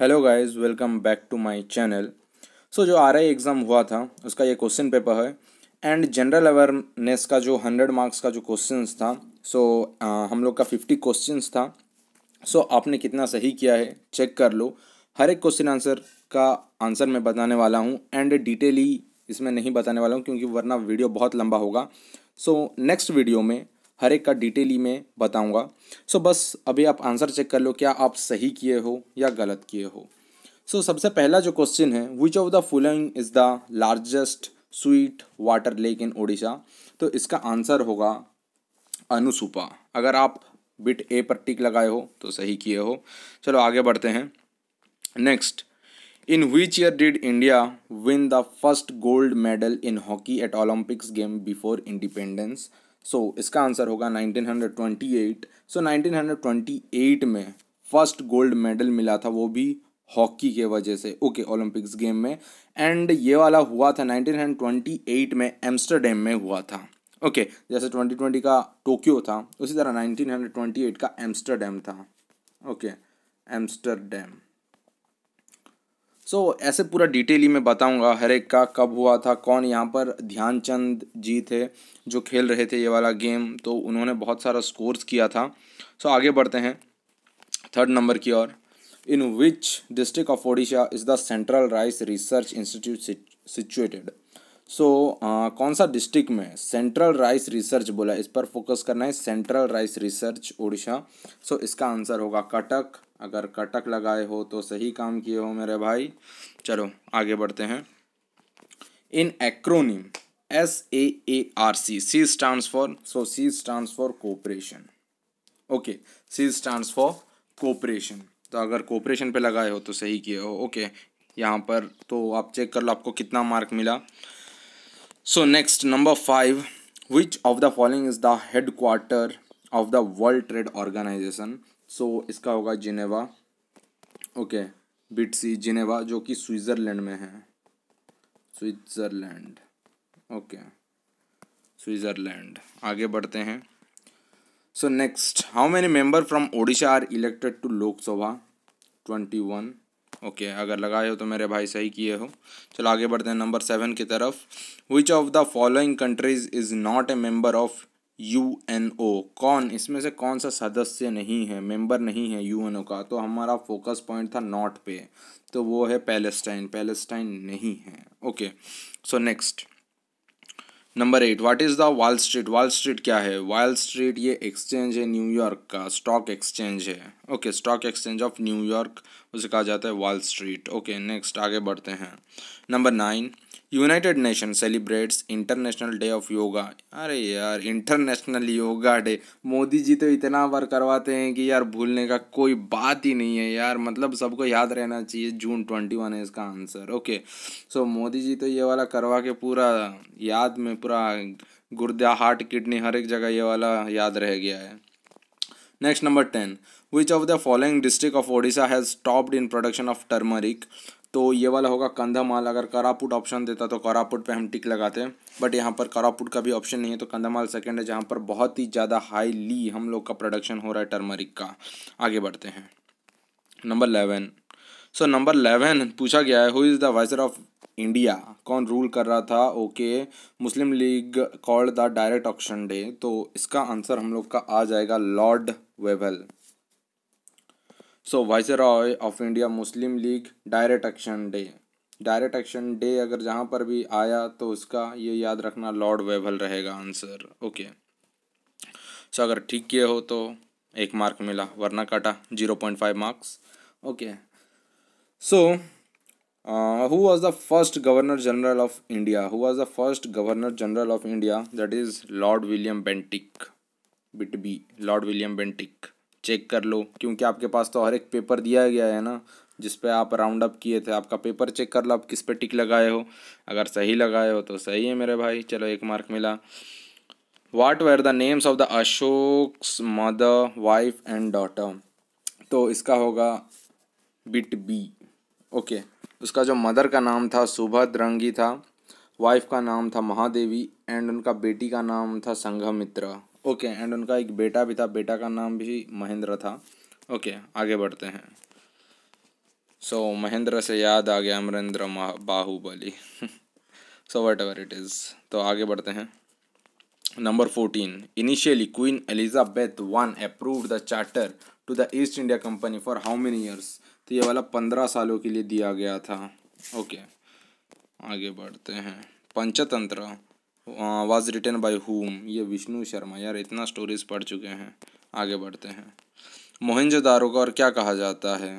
Hello guys welcome back to my channel so जो R I exam हुआ था उसका ये क्वेश्चन पेपर है एंड जनरल अवेयरनेस का जो हंड्रेड मार्क्स का जो क्वेश्चन था सो so, uh, हम लोग का फिफ्टी क्वेश्चन था सो so, आपने कितना सही किया है चेक कर लो हर एक क्वेश्चन आंसर का आंसर मैं बताने वाला हूँ एंड डिटेली इसमें नहीं बताने वाला हूँ क्योंकि वरना वीडियो बहुत लंबा होगा सो नेक्स्ट वीडियो में हर एक का डिटेल ही मैं बताऊंगा सो बस अभी आप आंसर चेक कर लो क्या आप सही किए हो या गलत किए हो सो so, सबसे पहला जो क्वेश्चन है which of the following is the largest sweet water lake in Odisha तो इसका आंसर होगा अनुसुपा अगर आप बिट ए पर टिक लगाए हो तो सही किए हो चलो आगे बढ़ते हैं next in which year did India win the first gold medal in hockey at Olympics game before independence so so, इसका आंसर होगा 1928 सो so, 1928 में फर्स्ट गोल्ड मेडल मिला था वो भी हॉकी के वजह से ओके ओलंपिक्स गेम में एंड ये वाला हुआ था 1928 में एम्स्टरडेम में हुआ था ओके okay, जैसे 2020 का टोक्यो था उसी तरह 1928 का एम्स्टरडेम था okay okay, Amsterdam so so, ऐसे पूरा डिटेली मैं बताऊंगा हर एक का कब हुआ था कौन यहाँ पर ध्यानचंद जी थे जो खेल रहे थे ये वाला गेम तो उन्होंने बहुत सारा स्कोर्स किया था सो so, आगे बढ़ते हैं थर्ड नंबर की ओर in which district of Odisha is the central rice research institute situated so so, uh, कौन सा डिस्ट्रिक्ट में सेंट्रल राइस रिसर्च बोला इस पर फोकस करना है central rice research Orissa so so, इसका आंसर होगा कटक अगर कटक लगाए हो तो सही काम किए हो मेरे भाई चलो आगे बढ़ते हैं in acronym S A A R C C stands for so C stands for cooperation okay C stands for cooperation तो अगर कोऑपरेशन पे लगाए हो तो सही किए हो ओके okay, यहाँ पर तो आप चेक कर लो आपको कितना मार्क मिला so next number five which of the the is the headquarter of the World Trade Organization so इसका होगा Geneva okay bit C Geneva जो कि स्विट्ज़रलैंड में है स्विट्ज़रलैंड ओके स्विट्ज़रलैंड आगे बढ़ते हैं so next how many member from Odisha are elected to Lok Sabha twenty one okay okay, अगर लगाए हो तो मेरे भाई सही किए हो चलो आगे बढ़ते हैं नंबर सेवन की तरफ which of the following countries is not a member of U N O कौन इसमें से कौन सा सदस्य नहीं है मेंबर नहीं है यू एन ओ का तो हमारा फोकस पॉइंट था नॉट पे तो वो है पैलेस्टाइन पैलेस्टाइन नहीं है okay so next number eight what is the Wall Street Wall Street क्या है वॉल स्ट्रीट ये एक्सचेंज है न्यूयॉर्क का स्टॉक एक्सचेंज है okay stock exchange of New York उसे कहा जाता है वॉल स्ट्रीट ओके नेक्स्ट आगे बढ़ते हैं number nine United Nation celebrates International Day of Yoga अरे यार International Yoga Day Modi ji तो इतना बार करवाते हैं कि यार भूलने का कोई बात ही नहीं है यार मतलब सबको याद रहना चाहिए जून ट्वेंटी वन है इसका answer okay so Modi ji तो ये वाला करवा के पूरा याद में पूरा गुर्दा हार्ट किडनी हर एक जगह ये वाला याद रह गया है next number ten which of the following district of Odisha has stopped in production of turmeric तो ये वाला होगा माल अगर करापुट ऑप्शन देता तो करापुट पे हम टिक लगाते हैं बट यहाँ पर करापुट का भी ऑप्शन नहीं है तो माल सेकेंड है जहाँ पर बहुत ही ज़्यादा हाईली हम लोग का प्रोडक्शन हो रहा है टर्मरिक का आगे बढ़ते हैं number eleven so number eleven पूछा गया है who is the viceroy of India कौन रूल कर रहा था okay Muslim league called the direct action day तो इसका आंसर हम लोग का आ जाएगा lord Wavell so viceroy of India Muslim league direct action day direct action day अगर जहाँ पर भी आया तो उसका ये याद रखना लॉर्ड वेबल रहेगा आंसर ओके सो अगर ठीक किए हो तो एक मार्क मिला वरना काटा zero point five marks okay so who was the first governor general of India who was the first governor general of India that is lord William Bentinck would be lord William Bentinck check कर लो क्योंकि आपके पास तो हर एक paper दिया गया है ना जिस पे आप राउंड अप किए थे आपका पेपर चेक कर लो आप किस पे टिक लगाए हो अगर सही लगाए हो तो सही है मेरे भाई चलो एक मार्क मिला what were the names of the Ashoka mother wife and daughter तो इसका होगा बिट बी ओके उसका जो मदर का नाम था सुभद्रंगी था वाइफ का नाम था महादेवी एंड उनका बेटी का नाम था संघमित्रा ओके एंड उनका एक बेटा भी था बेटा का नाम भी महेंद्र था ओके आगे बढ़ते हैं सो so, महेंद्र से याद आ गया Amarendra Baahubali so whatever it is तो आगे बढ़ते हैं number fourteen initially queen Elizabeth one approve the charter to the East India company for how many years तो ये वाला पंद्रह सालों के लिए दिया गया था ओके आगे बढ़ते हैं Panchatantra was return by whom ये विष्णु शर्मा यार इतना स्टोरीज पढ़ चुके हैं आगे बढ़ते हैं मोहनजोदारो का और क्या कहा जाता है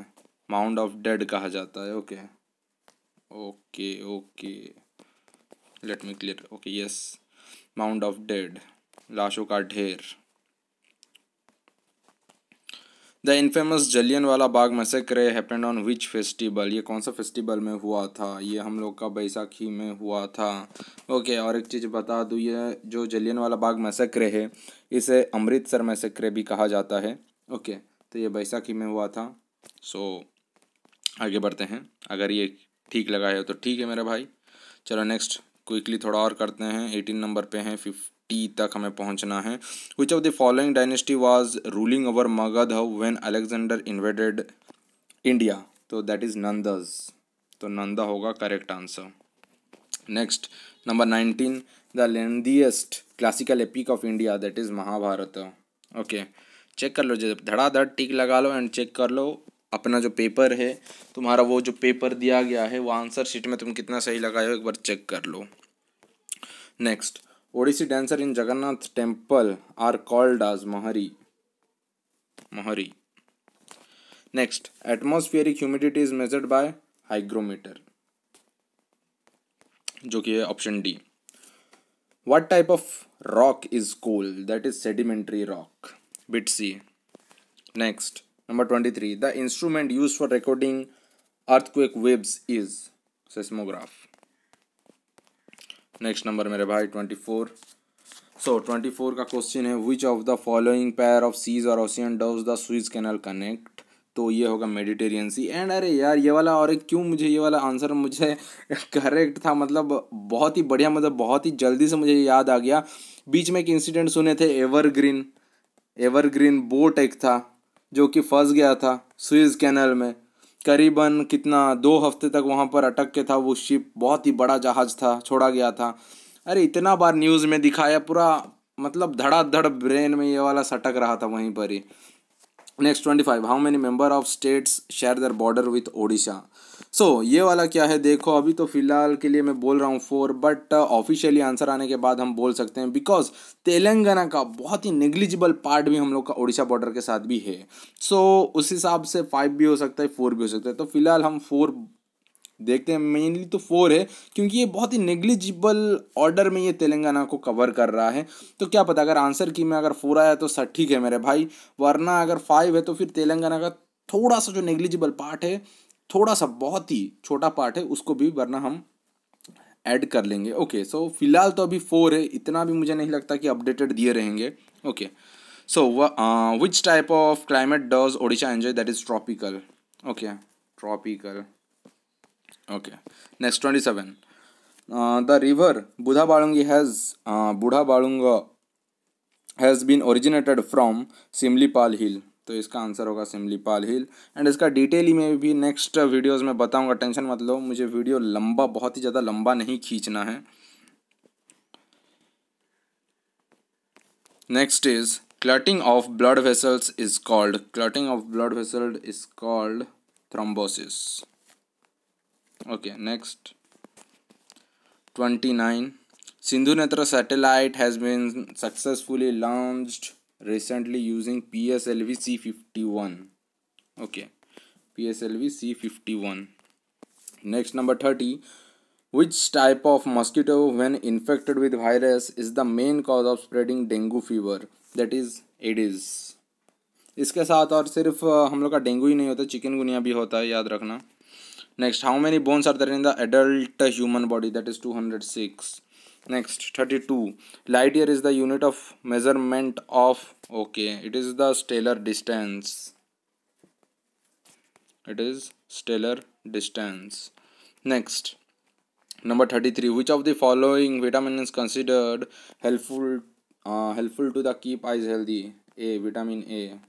माउंट ऑफ डेड कहा जाता है okay okay okay let me clear okay yes mount of dead लाशों का ढेर the infamous Jallianwala Bagh massacre happened on which festival ये कौन सा फेस्टिवल में हुआ था ये हम लोग का बैसाखी में हुआ था ओके और एक चीज़ बता दूँ ये जो जलियन वाला बाग मसेक्रे है इसे अमृतसर मसेक्रे भी कहा जाता है ओके तो ये बैसाखी में हुआ था सो so, आगे बढ़ते हैं अगर ये ठीक लगा है तो ठीक है मेरे भाई चलो नेक्स्ट क्विकली थोड़ा और करते हैं एटीन नंबर पे हैं फिफ टी तक हमें पहुंचना है which of the following dynasty was ruling over Magadha when Alexander invaded India तो दैट इज़ नंदज तो नंदा होगा correct answer next number nineteen the lengthiest classical epic of India that is Mahabharata okay check कर लो जब धड़ाधड़ टिक लगा लो एंड चेक कर लो अपना जो पेपर है तुम्हारा वो जो पेपर दिया गया है वो आंसर शीट में तुम कितना सही लगाए हो एक बार चेक कर लो next Odissi dancer in Jagannath temple are called as Mahari. Mahari. Next, atmospheric humidity is measured by hygrometer. Joki option D. What type of rock is coal? That is sedimentary rock. Bit C. Next, number 23. The instrument used for recording earthquake waves is seismograph. Next number मेरे भाई twenty four so twenty four का question है which of the following pair of seas और ocean do the Suez canal connect तो ये होगा Mediterranean C and अरे यार ये वाला और क्यों मुझे ये वाला आंसर मुझे करेक्ट था मतलब बहुत ही बढ़िया मतलब बहुत ही जल्दी से मुझे याद आ गया बीच में एक इंसिडेंट सुने थे एवरग्रीन एवरग्रीन बोट एक था जो कि फंस गया था स्विज कैनल में करीबन कितना दो हफ्ते तक वहाँ पर अटक के था वो शिप बहुत ही बड़ा जहाज़ था छोड़ा गया था अरे इतना बार न्यूज़ में दिखाया पूरा मतलब धड़ाधड़ ब्रेन में ये वाला सटक रहा था वहीं पर ही next twenty five how many member of states share their border with Odisha so so, ये वाला क्या है देखो अभी तो फिलहाल के लिए मैं बोल रहा हूँ फोर बट ऑफिशियली आंसर आने के बाद हम बोल सकते हैं बिकॉज तेलंगाना का बहुत ही नेग्लिजिबल पार्ट भी हम लोग का उड़ीसा बॉर्डर के साथ भी है सो so, उस हिसाब से फाइव भी हो सकता है फोर भी हो सकता है तो फिलहाल हम फोर देखते हैं मेनली तो फोर है क्योंकि ये बहुत ही नेग्लिजिबल ऑर्डर में ये तेलंगाना को कवर कर रहा है तो क्या पता अगर आंसर की में अगर फोर आया तो सर ठीक है मेरे भाई वरना अगर फाइव है तो फिर तेलंगाना का थोड़ा सा जो नेग्लिजिबल पार्ट है थोड़ा सा बहुत ही छोटा पार्ट है उसको भी वरना हम ऐड कर लेंगे ओके सो फिलहाल तो अभी फोर है इतना भी मुझे नहीं लगता कि अपडेटेड दिए रहेंगे okay so which type of climate does Odisha enjoy that is tropical okay tropical okay next twenty seven the river Budhabalanga has Budhabalanga has been originated from Similipal hill तो इसका आंसर होगा सिमलीपाल हिल एंड इसका detail ही मैं भी next videos में बताऊंगा tension मत लो मुझे वीडियो लंबा बहुत ही ज़्यादा लंबा नहीं खींचना है next is clotting of blood vessels is called clotting of blood vessel is called thrombosis okay next twenty nine Sindhu Netra satellite has been successfully launched recently using PSLV C51 okay PSLV C51 next number 30 which type of mosquito when infected with virus is the main cause of spreading dengue fever that is Aedes इसके साथ और सिर्फ हम लोग का dengue ही नहीं होता chicken गुनिया भी होता है याद रखना next how many bones are there in the adult human body that is two hundred six next 32 light year is the unit of measurement of okay it is the stellar distance it is stellar distance next number 33 which of the following vitamin is considered helpful uh, helpful to the keep eyes healthy a vitamin a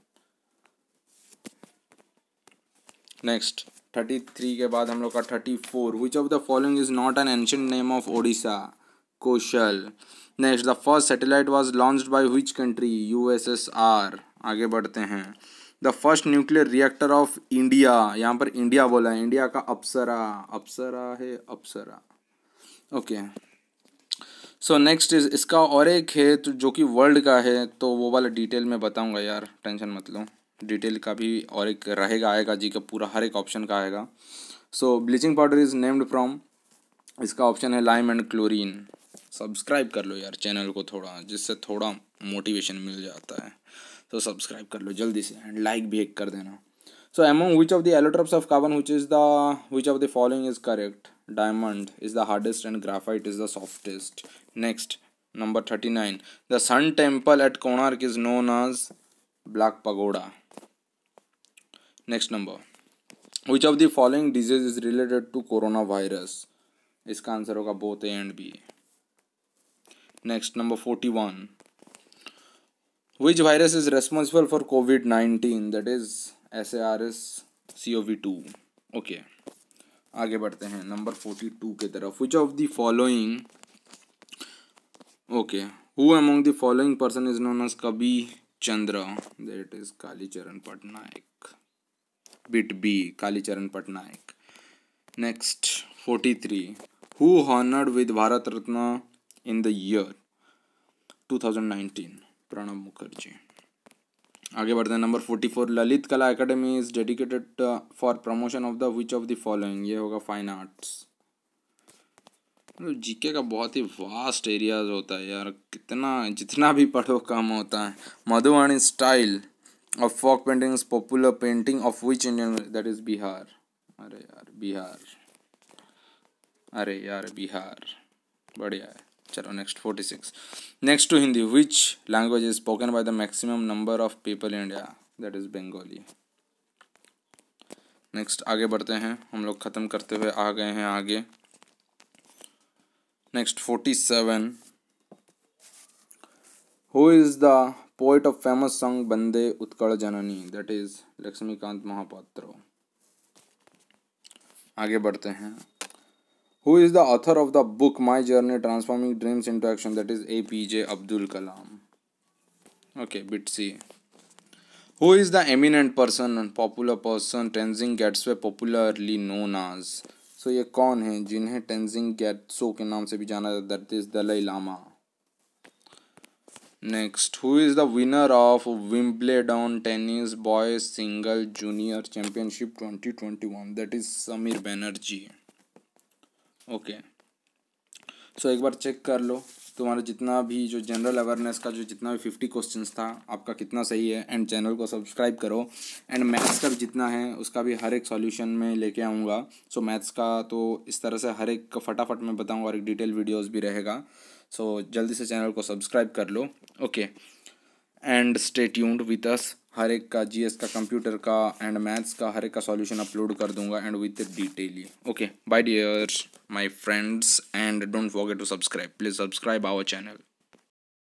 Next thirty three के बाद हम लोग का thirty four which of the following is not an ancient name Kaushal next the first satellite was launched by which country U S S R आगे बढ़ते हैं the first nuclear reactor of India यहाँ पर इंडिया बोला है India का अप्सरा अप्सरा है Apsara okay so next is इसका और एक है तो जो कि वर्ल्ड का है तो वो वाला डिटेल में बताऊंगा यार टेंशन मत लो डिटेल का भी और एक रहेगा आएगा जी का पूरा हर एक ऑप्शन का आएगा so bleaching powder is named from इसका ऑप्शन है लाइम एंड क्लोरीन सब्सक्राइब कर लो यार चैनल को थोड़ा जिससे थोड़ा मोटिवेशन मिल जाता है तो सब्सक्राइब कर लो जल्दी से एंड लाइक भी एक कर देना so among which of the allotropes of carbon which is the which of the following is correct diamond is the hardest and graphite is the softest next number thirty nine the sun temple at Konark is known as black pagoda next number which of the following disease is related to corona virus इसका answer होगा both A and B next number forty one which virus is responsible for COVID nineteen that is S A R S C O V two okay आगे बढ़ते हैं number forty two के तरफ which of the following okay who among the following person is known as Kabi Chandra that is Kalicharan Patnaik would be Kalicharan Patnaik next forty three who honoured with Bharat Ratna in the year 2019 Pranab Mukherjee आगे बढ़ते हैं number forty four Lalit Kala academy is dedicated for promotion of the which of the following ये होगा fine arts मतलब GK का बहुत ही vast areas होता है यार कितना जितना भी पढ़ो कम होता है Madhubani style of folk painting is popular painting of which Indian that is Bihar अरे यार बिहार अरे यार बिहार बढ़िया है चलो next forty six next to Hindi which language is spoken by the maximum number of people India that is Bengali next आगे बढ़ते हैं हम लोग ख़त्म करते हुए आ गए हैं आगे next forty seven who is the poet of famous song Bande Utkala Janani that is Laxmikanta Mahapatra आगे बढ़ते हैं who is the author of the book my journey transforming dreams into action that is apj abdul kalam okay bit c who is the eminent person and popular person Tenzing गैट्सवे popularly known as? सो ये कौन है जिन्हें टेंजिंग गैट्सो के नाम से भी जाना जाता है is Dalai Lama next who is the winner of Wimbledon tennis boys single junior championship twenty that is Sameer Banerjee okay so एक बार चेक कर लो तुम्हारा जितना भी जो जनरल अवेयरनेस का जो जितना भी फिफ्टी क्वेश्चन था आपका कितना सही है एंड चैनल को सब्सक्राइब करो एंड मैथ्स का भी जितना है उसका भी हर एक सॉल्यूशन में लेके आऊँगा सो so, मैथ्स का तो इस तरह से हर एक फटाफट में बताऊँगा और एक डिटेल वीडियोज़ भी रहेगा सो so, जल्दी से चैनल को सब्सक्राइब कर लो okay okay. And stay tuned with us हर एक का जीएस का कंप्यूटर का एंड मैथ्स का हर एक का सॉल्यूशन अपलोड कर दूंगा and with detailly okay bye dears my friends and don't forget to subscribe please subscribe our channel